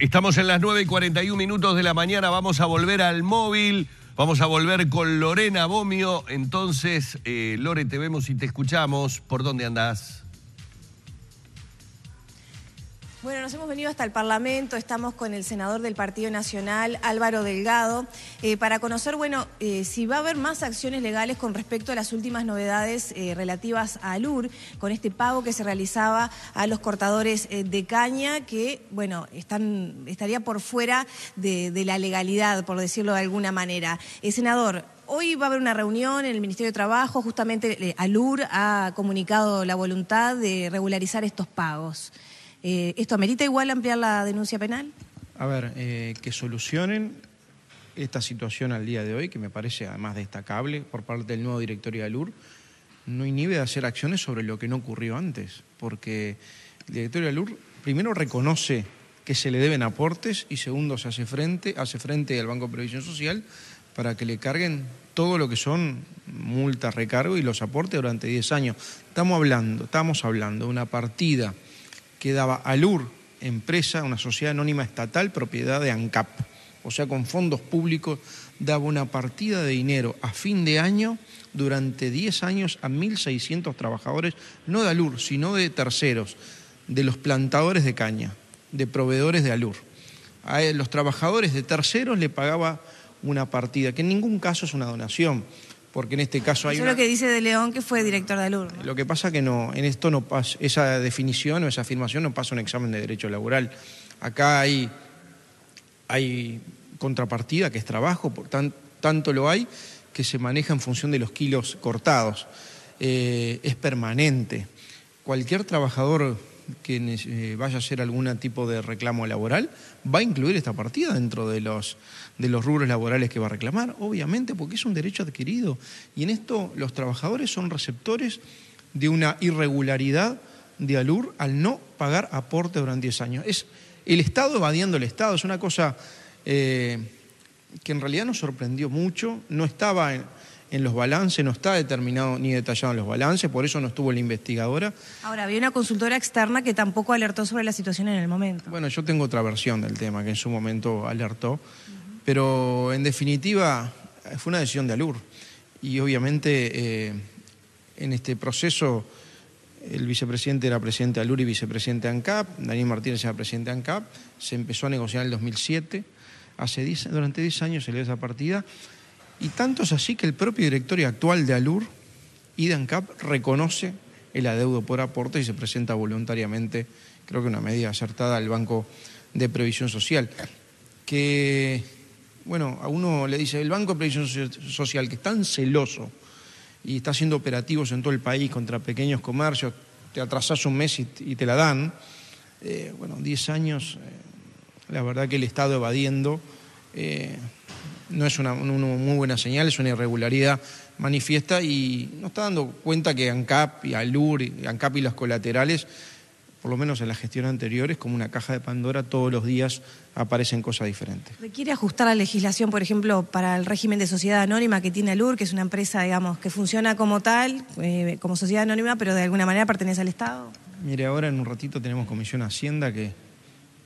Estamos en las 9 y 41 minutos de la mañana, vamos a volver al móvil, vamos a volver con Lorena Bomio. Entonces, eh, Lore, te vemos y te escuchamos. ¿Por dónde andás? Bueno, nos hemos venido hasta el Parlamento, estamos con el senador del Partido Nacional, Álvaro Delgado, eh, para conocer, bueno, eh, si va a haber más acciones legales con respecto a las últimas novedades eh, relativas a Alur, con este pago que se realizaba a los cortadores de caña, que, bueno, están, estaría por fuera de, de la legalidad, por decirlo de alguna manera. senador, hoy va a haber una reunión en el Ministerio de Trabajo, justamente Alur ha comunicado la voluntad de regularizar estos pagos. Eh, ¿Esto amerita igual ampliar la denuncia penal? A ver, eh, que solucionen esta situación al día de hoy, que me parece además destacable por parte del nuevo directorio de LUR, no inhibe de hacer acciones sobre lo que no ocurrió antes, porque el directorio de LUR primero reconoce que se le deben aportes y segundo se hace frente, hace frente al Banco de Previsión Social para que le carguen todo lo que son multas, recargo y los aportes durante 10 años. Estamos hablando, estamos hablando de una partida daba ALUR, empresa, una sociedad anónima estatal, propiedad de ANCAP. O sea, con fondos públicos daba una partida de dinero a fin de año durante 10 años a 1.600 trabajadores, no de ALUR, sino de terceros, de los plantadores de caña, de proveedores de ALUR. A los trabajadores de terceros le pagaba una partida, que en ningún caso es una donación porque en este caso hay Eso es lo que dice De León, que fue director de Alurna. Lo que pasa que no, en esto no pasa, esa definición o esa afirmación no pasa un examen de derecho laboral. Acá hay, hay contrapartida, que es trabajo, por tan, tanto lo hay que se maneja en función de los kilos cortados. Eh, es permanente. Cualquier trabajador que eh, vaya a ser algún tipo de reclamo laboral va a incluir esta partida dentro de los, de los rubros laborales que va a reclamar, obviamente, porque es un derecho adquirido. Y en esto los trabajadores son receptores de una irregularidad de ALUR al no pagar aporte durante 10 años. Es el Estado evadiendo el Estado, es una cosa eh, que en realidad nos sorprendió mucho, no estaba en, en los balances, no está determinado ni detallado en los balances, por eso no estuvo la investigadora. Ahora, había una consultora externa que tampoco alertó sobre la situación en el momento. Bueno, yo tengo otra versión del tema que en su momento alertó, pero en definitiva fue una decisión de Alur y obviamente eh, en este proceso el vicepresidente era presidente de Alur y vicepresidente ANCAP, Daniel Martínez era presidente ANCAP, se empezó a negociar en el 2007, hace 10, durante 10 años se le dio esa partida y tanto es así que el propio directorio actual de ALUR, Idan Cap, reconoce el adeudo por aporte y se presenta voluntariamente, creo que una medida acertada, al Banco de Previsión Social. Que, bueno, a uno le dice, el Banco de Previsión Social, que es tan celoso y está haciendo operativos en todo el país contra pequeños comercios, te atrasas un mes y, te la dan. Eh, bueno, 10 años, eh, la verdad que el Estado evadiendo. Eh, no es una, muy buena señal, es una irregularidad manifiesta y no está dando cuenta que ANCAP y ALUR, ANCAP y los colaterales, por lo menos en la gestión anterior, es como una caja de Pandora, todos los días aparecen cosas diferentes. ¿Requiere ajustar la legislación, por ejemplo, para el régimen de sociedad anónima que tiene ALUR, que es una empresa, que funciona como tal, eh, como sociedad anónima, pero de alguna manera pertenece al Estado? Mire, ahora en un ratito tenemos Comisión Hacienda que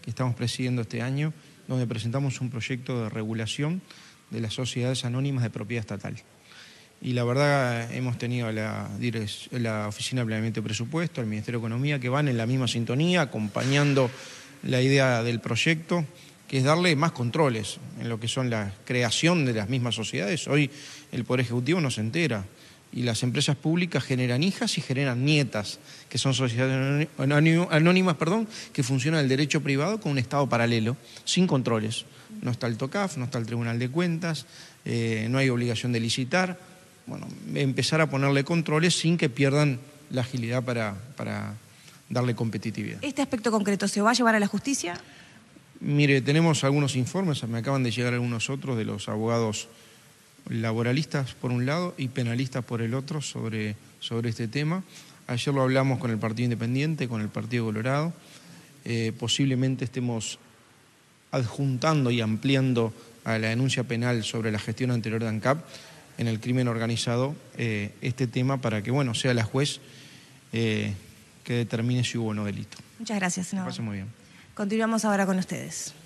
estamos presidiendo este año donde presentamos un proyecto de regulación de las sociedades anónimas de propiedad estatal. Y la verdad hemos tenido la, la Oficina de Planeamiento y Presupuesto, el Ministerio de Economía, que van en la misma sintonía, acompañando la idea del proyecto, que es darle más controles en lo que son la creación de las mismas sociedades. Hoy el Poder Ejecutivo no se entera y las empresas públicas generan hijas y generan nietas, que son sociedades anónimas perdón, que funcionan el derecho privado con un Estado paralelo, sin controles. No está el TOCAF, no está el Tribunal de Cuentas, eh, no hay obligación de licitar. Bueno, empezar a ponerle controles sin que pierdan la agilidad para, para darle competitividad. ¿Este aspecto concreto se va a llevar a la justicia? Mire, tenemos algunos informes, me acaban de llegar algunos otros de los abogados laboralistas por un lado y penalistas por el otro sobre, sobre este tema. Ayer lo hablamos con el Partido Independiente, con el Partido Colorado. Eh, posiblemente estemos adjuntando y ampliando a la denuncia penal sobre la gestión anterior de ANCAP en el crimen organizado eh, este tema para que bueno sea la juez eh, que determine si hubo o no delito. Muchas gracias, senador. Continuamos ahora con ustedes.